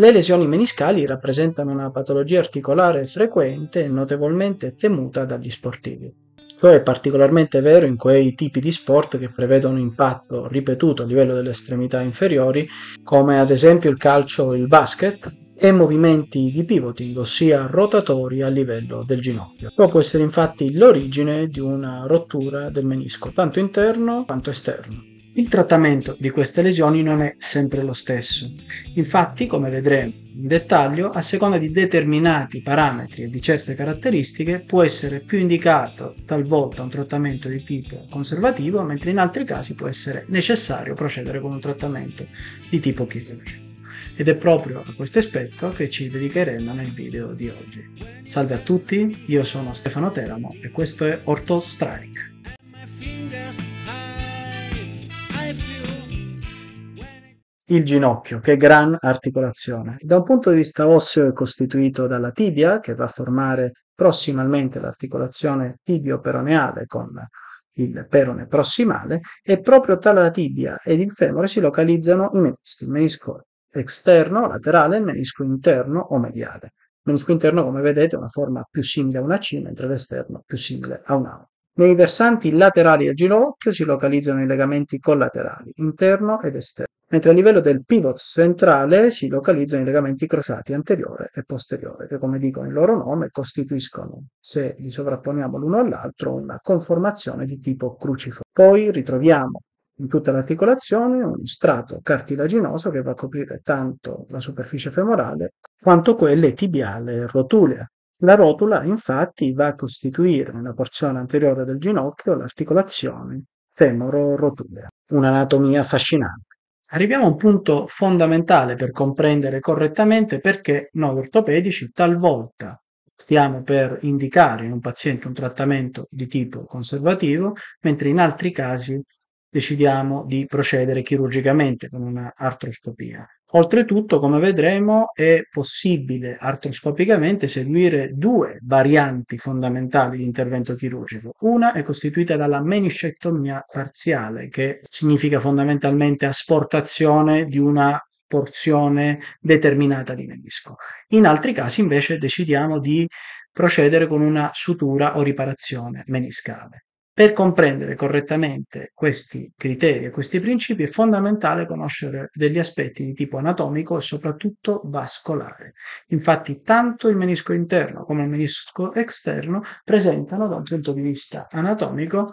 Le lesioni meniscali rappresentano una patologia articolare frequente e notevolmente temuta dagli sportivi. Ciò è particolarmente vero in quei tipi di sport che prevedono impatto ripetuto a livello delle estremità inferiori, come ad esempio il calcio o il basket, e movimenti di pivoting, ossia rotatori a livello del ginocchio. può essere infatti l'origine di una rottura del menisco, tanto interno quanto esterno. Il trattamento di queste lesioni non è sempre lo stesso. Infatti, come vedremo in dettaglio, a seconda di determinati parametri e di certe caratteristiche può essere più indicato talvolta un trattamento di tipo conservativo, mentre in altri casi può essere necessario procedere con un trattamento di tipo chirurgico. Ed è proprio a questo aspetto che ci dedicheremo nel video di oggi. Salve a tutti, io sono Stefano Teramo e questo è Orto Strike. il ginocchio, che gran articolazione. Da un punto di vista osseo è costituito dalla tibia, che va a formare prossimalmente l'articolazione tibio-peroneale con il perone prossimale, e proprio tra la tibia ed il femore si localizzano i menischi, il menisco esterno, laterale, e il menisco interno o mediale. Il menisco interno, come vedete, è una forma più simile a una C, mentre l'esterno più simile a un A. Nei versanti laterali del ginocchio si localizzano i legamenti collaterali, interno ed esterno mentre a livello del pivot centrale si localizzano i legamenti crociati anteriore e posteriore, che come dicono il loro nome costituiscono, se li sovrapponiamo l'uno all'altro, una conformazione di tipo cruciforme. Poi ritroviamo in tutta l'articolazione un strato cartilaginoso che va a coprire tanto la superficie femorale quanto quelle tibiale e rotulea. La rotula infatti va a costituire nella porzione anteriore del ginocchio l'articolazione femoro-rotulea. Un'anatomia affascinante. Arriviamo a un punto fondamentale per comprendere correttamente perché noi ortopedici talvolta stiamo per indicare in un paziente un trattamento di tipo conservativo, mentre in altri casi decidiamo di procedere chirurgicamente con una artroscopia. Oltretutto, come vedremo, è possibile artroscopicamente seguire due varianti fondamentali di intervento chirurgico. Una è costituita dalla meniscectomia parziale, che significa fondamentalmente asportazione di una porzione determinata di menisco. In altri casi invece decidiamo di procedere con una sutura o riparazione meniscale. Per comprendere correttamente questi criteri e questi principi è fondamentale conoscere degli aspetti di tipo anatomico e soprattutto vascolare. Infatti tanto il menisco interno come il menisco esterno presentano da un punto di vista anatomico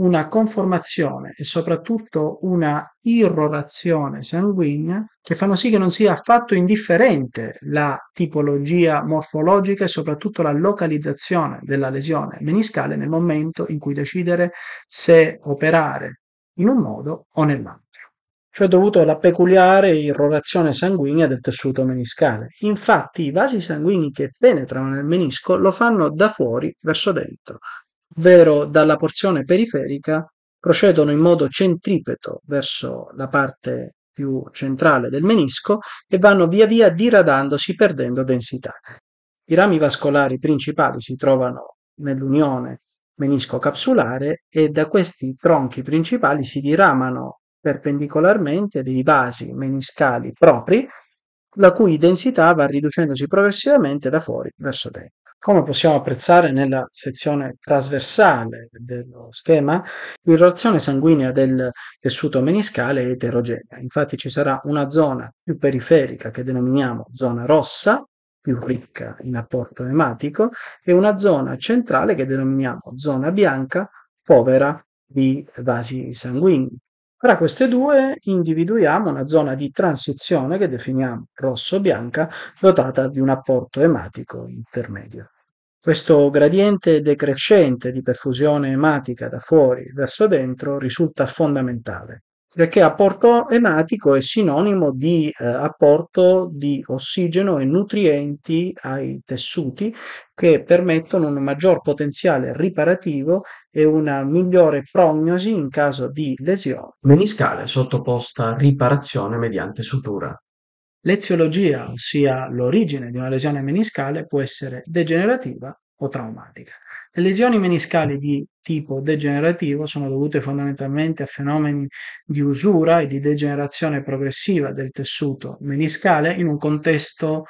una conformazione e soprattutto una irrorazione sanguigna che fanno sì che non sia affatto indifferente la tipologia morfologica e soprattutto la localizzazione della lesione meniscale nel momento in cui decidere se operare in un modo o nell'altro. Ciò è dovuto alla peculiare irrorazione sanguigna del tessuto meniscale. Infatti i vasi sanguigni che penetrano nel menisco lo fanno da fuori verso dentro, ovvero dalla porzione periferica, procedono in modo centripeto verso la parte più centrale del menisco e vanno via via diradandosi perdendo densità. I rami vascolari principali si trovano nell'unione menisco-capsulare e da questi tronchi principali si diramano perpendicolarmente dei vasi meniscali propri la cui densità va riducendosi progressivamente da fuori verso dentro. Come possiamo apprezzare nella sezione trasversale dello schema, l'irrorazione sanguigna del tessuto meniscale è eterogenea. Infatti ci sarà una zona più periferica che denominiamo zona rossa, più ricca in apporto ematico, e una zona centrale che denominiamo zona bianca, povera di vasi sanguigni. Fra queste due individuiamo una zona di transizione che definiamo rosso-bianca, dotata di un apporto ematico intermedio. Questo gradiente decrescente di perfusione ematica da fuori verso dentro risulta fondamentale perché apporto ematico è sinonimo di eh, apporto di ossigeno e nutrienti ai tessuti che permettono un maggior potenziale riparativo e una migliore prognosi in caso di lesione. Meniscale sottoposta a riparazione mediante sutura. L'eziologia, ossia l'origine di una lesione meniscale, può essere degenerativa o traumatica. Le lesioni meniscali di tipo degenerativo sono dovute fondamentalmente a fenomeni di usura e di degenerazione progressiva del tessuto meniscale in un contesto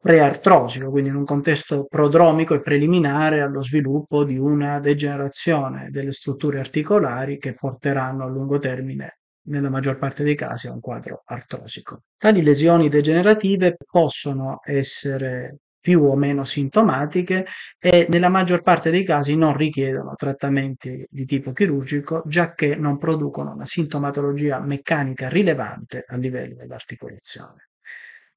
preartrosico, quindi in un contesto prodromico e preliminare allo sviluppo di una degenerazione delle strutture articolari che porteranno a lungo termine nella maggior parte dei casi a un quadro artrosico. Tali lesioni degenerative possono essere più o meno sintomatiche e nella maggior parte dei casi non richiedono trattamenti di tipo chirurgico, già che non producono una sintomatologia meccanica rilevante a livello dell'articolazione.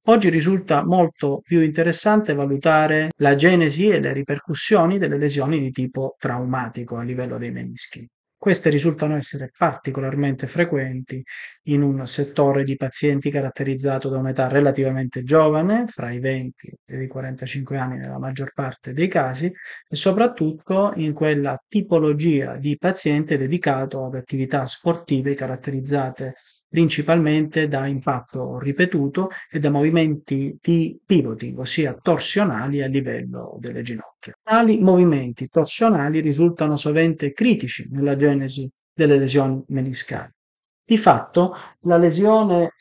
Oggi risulta molto più interessante valutare la genesi e le ripercussioni delle lesioni di tipo traumatico a livello dei menischi. Queste risultano essere particolarmente frequenti in un settore di pazienti caratterizzato da un'età relativamente giovane, fra i 20 e i 45 anni nella maggior parte dei casi, e soprattutto in quella tipologia di paziente dedicato ad attività sportive caratterizzate principalmente da impatto ripetuto e da movimenti di pivoting, ossia torsionali a livello delle ginocchia. Tali movimenti torsionali risultano sovente critici nella genesi delle lesioni meniscali. Di fatto, la lesione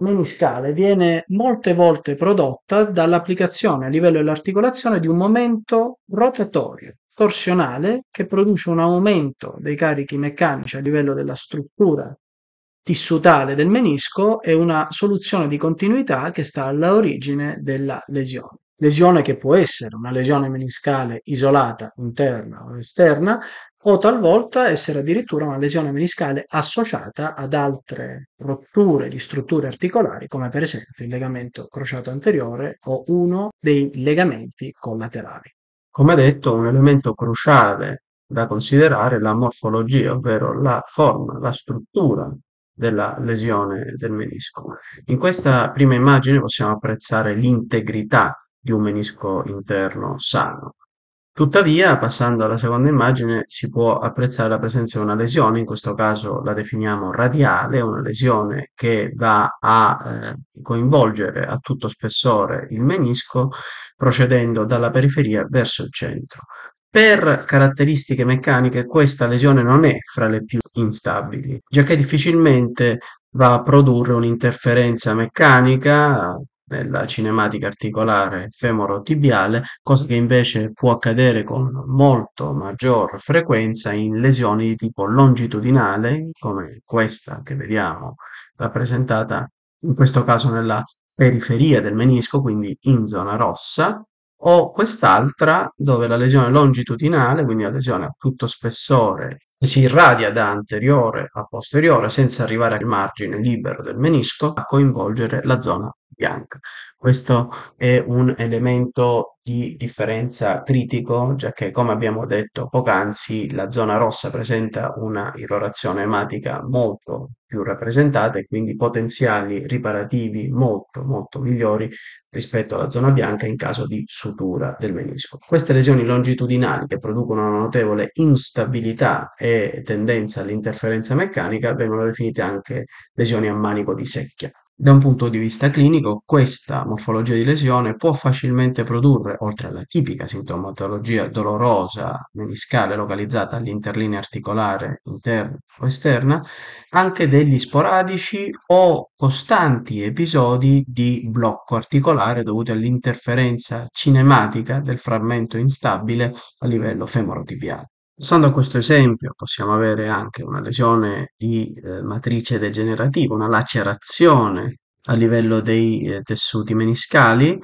meniscale viene molte volte prodotta dall'applicazione a livello dell'articolazione di un momento rotatorio, torsionale, che produce un aumento dei carichi meccanici a livello della struttura tissutale del menisco e una soluzione di continuità che sta alla origine della lesione. Lesione che può essere una lesione meniscale isolata, interna o esterna, o talvolta essere addirittura una lesione meniscale associata ad altre rotture di strutture articolari, come per esempio il legamento crociato anteriore o uno dei legamenti collaterali. Come detto, un elemento cruciale da considerare è la morfologia, ovvero la forma, la struttura della lesione del menisco. In questa prima immagine possiamo apprezzare l'integrità di un menisco interno sano. Tuttavia, passando alla seconda immagine, si può apprezzare la presenza di una lesione, in questo caso la definiamo radiale, una lesione che va a eh, coinvolgere a tutto spessore il menisco, procedendo dalla periferia verso il centro. Per caratteristiche meccaniche questa lesione non è fra le più instabili, giacché difficilmente va a produrre un'interferenza meccanica nella cinematica articolare femoro-tibiale, cosa che invece può accadere con molto maggior frequenza in lesioni di tipo longitudinale, come questa che vediamo rappresentata in questo caso nella periferia del menisco, quindi in zona rossa, o quest'altra dove la lesione longitudinale, quindi la lesione a tutto spessore, si irradia da anteriore a posteriore senza arrivare al margine libero del menisco a coinvolgere la zona bianca. Questo è un elemento di differenza critico, già che, come abbiamo detto poc'anzi, la zona rossa presenta una irrorazione ematica molto più rappresentata e quindi potenziali riparativi molto, molto migliori rispetto alla zona bianca in caso di sutura del menisco. Queste lesioni longitudinali che producono una notevole instabilità e tendenza all'interferenza meccanica vengono definite anche lesioni a manico di secchia. Da un punto di vista clinico, questa morfologia di lesione può facilmente produrre, oltre alla tipica sintomatologia dolorosa meniscale localizzata all'interlinea articolare interna o esterna, anche degli sporadici o costanti episodi di blocco articolare dovuti all'interferenza cinematica del frammento instabile a livello femorotibiale. Passando a questo esempio, possiamo avere anche una lesione di eh, matrice degenerativa, una lacerazione a livello dei eh, tessuti meniscali,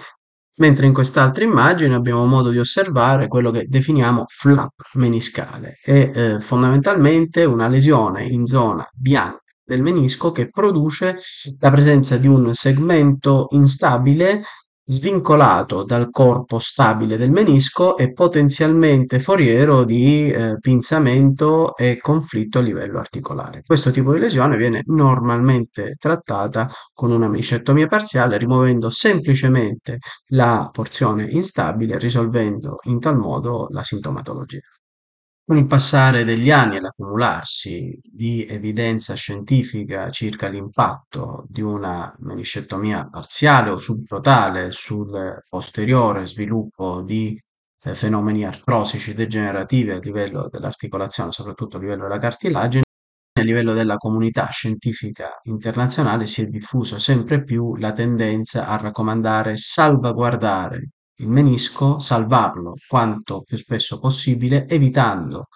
mentre in quest'altra immagine abbiamo modo di osservare quello che definiamo flap meniscale. È eh, fondamentalmente una lesione in zona bianca del menisco che produce la presenza di un segmento instabile svincolato dal corpo stabile del menisco e potenzialmente foriero di eh, pinzamento e conflitto a livello articolare. Questo tipo di lesione viene normalmente trattata con una micettomia parziale rimuovendo semplicemente la porzione instabile risolvendo in tal modo la sintomatologia. Con il passare degli anni e l'accumularsi di evidenza scientifica circa l'impatto di una meniscettomia parziale o subtotale sul posteriore sviluppo di eh, fenomeni artrosici degenerativi a livello dell'articolazione, soprattutto a livello della cartilagine, a livello della comunità scientifica internazionale si è diffuso sempre più la tendenza a raccomandare salvaguardare il menisco, salvarlo quanto più spesso possibile, evitando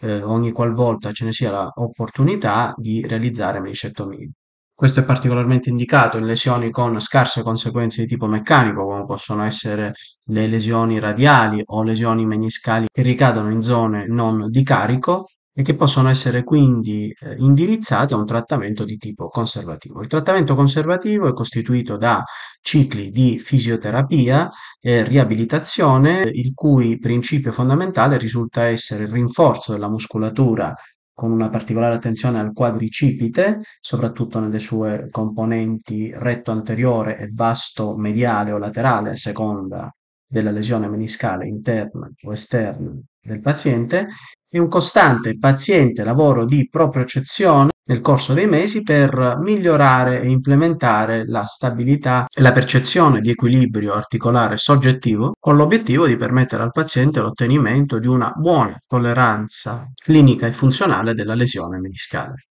eh, ogni qualvolta ce ne sia l'opportunità di realizzare meniscectomie. Questo è particolarmente indicato in lesioni con scarse conseguenze di tipo meccanico, come possono essere le lesioni radiali o lesioni meniscali che ricadono in zone non di carico, e che possono essere quindi eh, indirizzati a un trattamento di tipo conservativo. Il trattamento conservativo è costituito da cicli di fisioterapia e riabilitazione, il cui principio fondamentale risulta essere il rinforzo della muscolatura con una particolare attenzione al quadricipite, soprattutto nelle sue componenti retto anteriore e vasto mediale o laterale, a seconda della lesione meniscale interna o esterna del paziente e un costante e paziente lavoro di propriocezione nel corso dei mesi per migliorare e implementare la stabilità e la percezione di equilibrio articolare soggettivo con l'obiettivo di permettere al paziente l'ottenimento di una buona tolleranza clinica e funzionale della lesione meniscale.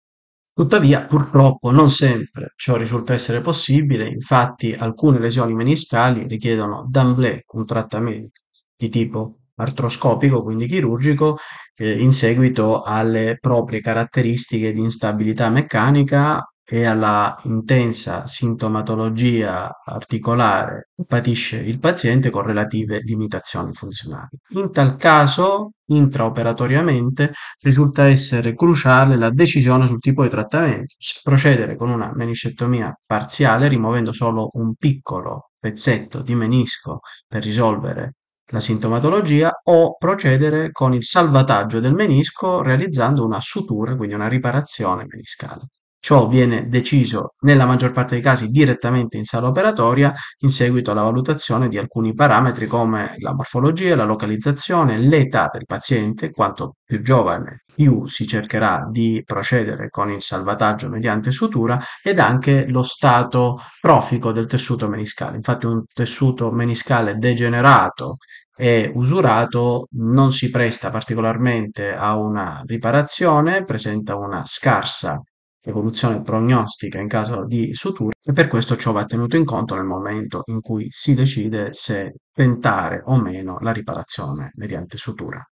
Tuttavia, purtroppo non sempre ciò risulta essere possibile, infatti alcune lesioni meniscali richiedono d'emblée un trattamento di tipo artroscopico, quindi chirurgico, eh, in seguito alle proprie caratteristiche di instabilità meccanica e alla intensa sintomatologia articolare che patisce il paziente con relative limitazioni funzionali. In tal caso, intraoperatoriamente, risulta essere cruciale la decisione sul tipo di trattamento, se procedere con una meniscettomia parziale rimuovendo solo un piccolo pezzetto di menisco per risolvere la sintomatologia o procedere con il salvataggio del menisco realizzando una sutura, quindi una riparazione meniscale. Ciò viene deciso nella maggior parte dei casi direttamente in sala operatoria in seguito alla valutazione di alcuni parametri come la morfologia, la localizzazione, l'età del paziente, quanto più giovane più si cercherà di procedere con il salvataggio mediante sutura ed anche lo stato profico del tessuto meniscale. Infatti un tessuto meniscale degenerato e usurato non si presta particolarmente a una riparazione, presenta una scarsa evoluzione prognostica in caso di sutura e per questo ciò va tenuto in conto nel momento in cui si decide se tentare o meno la riparazione mediante sutura.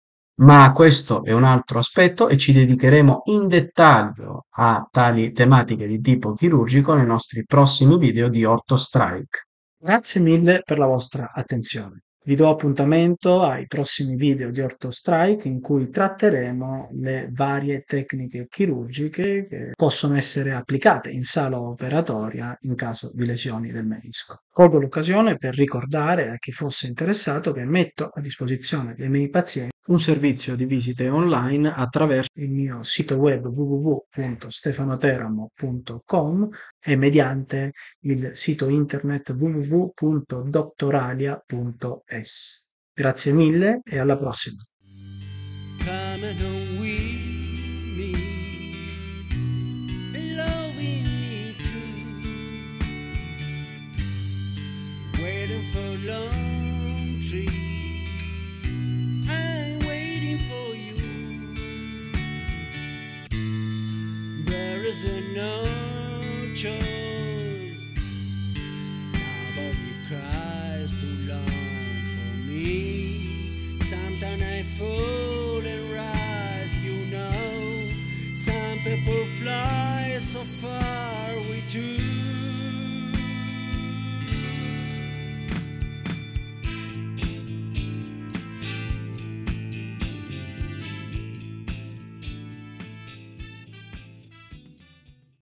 Ma questo è un altro aspetto e ci dedicheremo in dettaglio a tali tematiche di tipo chirurgico nei nostri prossimi video di Ortho Strike. Grazie mille per la vostra attenzione. Vi do appuntamento ai prossimi video di Ortostrike in cui tratteremo le varie tecniche chirurgiche che possono essere applicate in sala operatoria in caso di lesioni del menisco. Colgo l'occasione per ricordare a chi fosse interessato che metto a disposizione dei miei pazienti un servizio di visite online attraverso il mio sito web www.stefanoteramo.com e mediante il sito internet www.doctoralia.es. Grazie mille e alla prossima. for love. isn't no choice. Now, cries too long for me. Sometimes I fall and rise, you know. Some people fly so far, we too.